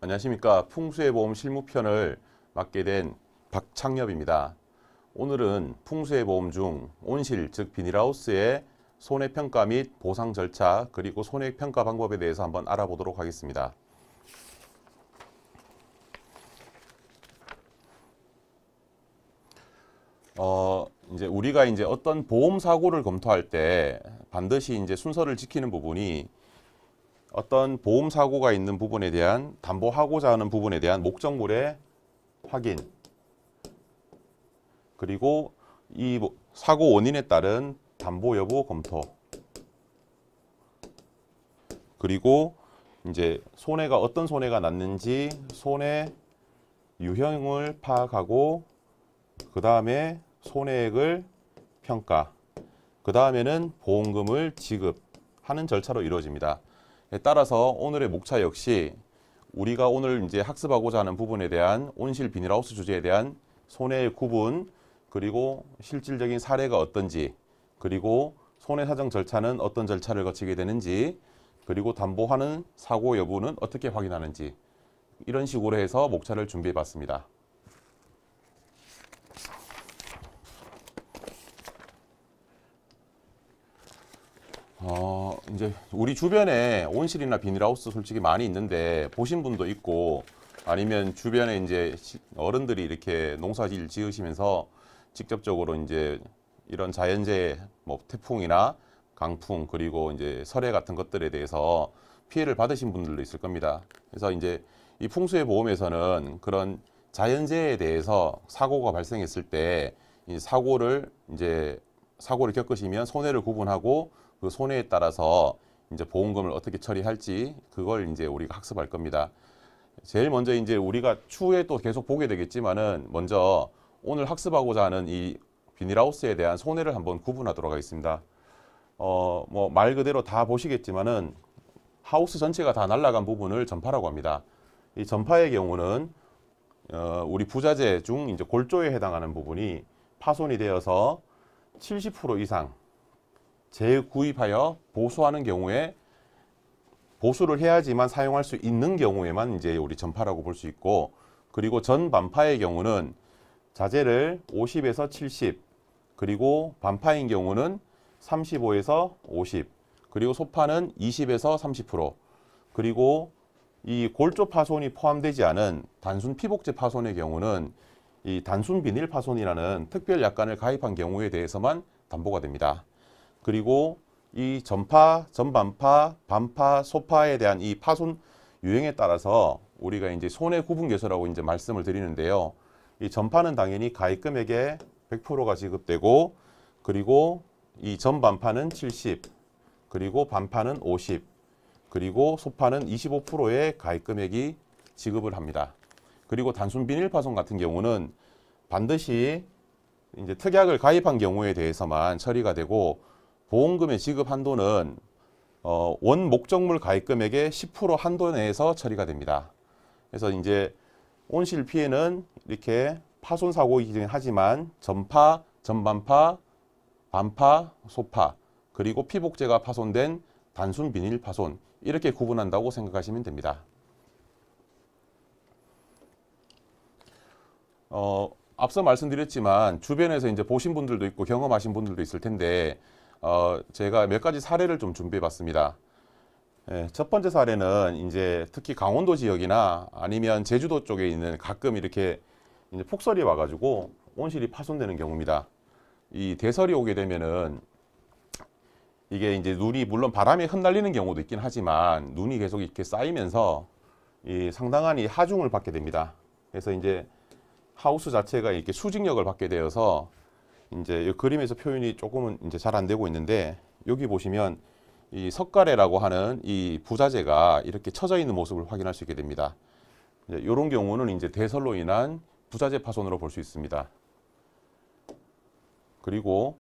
안녕하십니까 풍수의 보험 실무편을 맡게 된 박창엽입니다. 오늘은 풍수의 보험 중 온실 즉 비닐하우스의 손해평가 및 보상 절차 그리고 손해평가 방법에 대해서 한번 알아보도록 하겠습니다. 어, 이제 우리가 이제 어떤 보험 사고를 검토할 때 반드시 이제 순서를 지키는 부분이 어떤 보험 사고가 있는 부분에 대한 담보하고자 하는 부분에 대한 목적물의 확인 그리고 이 뭐 사고 원인에 따른 담보 여부 검토 그리고 이제 손해가 어떤 손해가 났는지 손해 유형을 파악하고 그 다음에 손해액을 평가 그 다음에는 보험금을 지급하는 절차로 이루어집니다. 예, 따라서 오늘의 목차 역시 우리가 오늘 이제 학습하고자 하는 부분에 대한 온실 비닐하우스 주제에 대한 손해의 구분 그리고 실질적인 사례가 어떤지 그리고 손해사정 절차는 어떤 절차를 거치게 되는지 그리고 담보하는 사고 여부는 어떻게 확인하는지 이런 식으로 해서 목차를 준비해 봤습니다. 어, 이제 우리 주변에 온실이나 비닐하우스 솔직히 많이 있는데 보신 분도 있고 아니면 주변에 이제 어른들이 이렇게 농사질 지으시면서 직접적으로 이제 이런 자연재해, 뭐 태풍이나 강풍 그리고 이제 설해 같은 것들에 대해서 피해를 받으신 분들도 있을 겁니다. 그래서 이제 이 풍수의 보험에서는 그런 자연재해에 대해서 사고가 발생했을 때 이 사고를 이제 사고를 겪으시면 손해를 구분하고 그 손해에 따라서 이제 보험금을 어떻게 처리할지 그걸 이제 우리가 학습할 겁니다. 제일 먼저 이제 우리가 추후에 또 계속 보게 되겠지만은 먼저 오늘 학습하고자 하는 이 비닐하우스에 대한 손해를 한번 구분하도록 하겠습니다. 어, 뭐 말 그대로 다 보시겠지만은 하우스 전체가 다 날아간 부분을 전파라고 합니다. 이 전파의 경우는 어, 우리 부자재 중 이제 골조에 해당하는 부분이 파손이 되어서 70% 이상 재구입하여 보수하는 경우에 보수를 해야지만 사용할 수 있는 경우에만 이제 우리 전파라고 볼 수 있고 그리고 전반파의 경우는 자재를 50에서 70 그리고 반파인 경우는 35에서 50 그리고 소파는 20에서 30% 그리고 이 골조 파손이 포함되지 않은 단순 피복제 파손의 경우는 이 단순 비닐 파손이라는 특별 약관을 가입한 경우에 대해서만 담보가 됩니다. 그리고 이 전파, 전반파, 반파, 소파에 대한 이 파손 유행에 따라서 우리가 이제 손해 구분 개수라고 이제 말씀을 드리는데요. 이 전파는 당연히 가입금액의 100%가 지급되고 그리고 이 전반파는 70, 그리고 반파는 50, 그리고 소파는 25%의 가입금액이 지급을 합니다. 그리고 단순 비닐파손 같은 경우는 반드시 이제 특약을 가입한 경우에 대해서만 처리가 되고 보험금의 지급 한도는 어, 원 목적물 가입금액의 10% 한도 내에서 처리가 됩니다. 그래서 이제 온실 피해는 이렇게 파손 사고이긴 하지만 전파, 전반파, 반파, 소파 그리고 피복제가 파손된 단순 비닐 파손 이렇게 구분한다고 생각하시면 됩니다. 어, 앞서 말씀드렸지만 주변에서 이제 보신 분들도 있고 경험하신 분들도 있을 텐데 어, 제가 몇 가지 사례를 좀 준비해 봤습니다. 예, 첫 번째 사례는 이제 특히 강원도 지역이나 아니면 제주도 쪽에 있는 가끔 이렇게 이제 폭설이 와가지고 온실이 파손되는 경우입니다. 이 대설이 오게 되면은 이게 이제 눈이 물론 바람에 흩날리는 경우도 있긴 하지만 눈이 계속 이렇게 쌓이면서 이 상당한 이 하중을 받게 됩니다. 그래서 이제 하우스 자체가 이렇게 수직력을 받게 되어서 이제 이 그림에서 표현이 조금은 이제 잘 안 되고 있는데 여기 보시면 이 석가래라고 하는 이 부자재가 이렇게 쳐져 있는 모습을 확인할 수 있게 됩니다. 이제 이런 경우는 이제 대설로 인한 부자재 파손으로 볼 수 있습니다. 그리고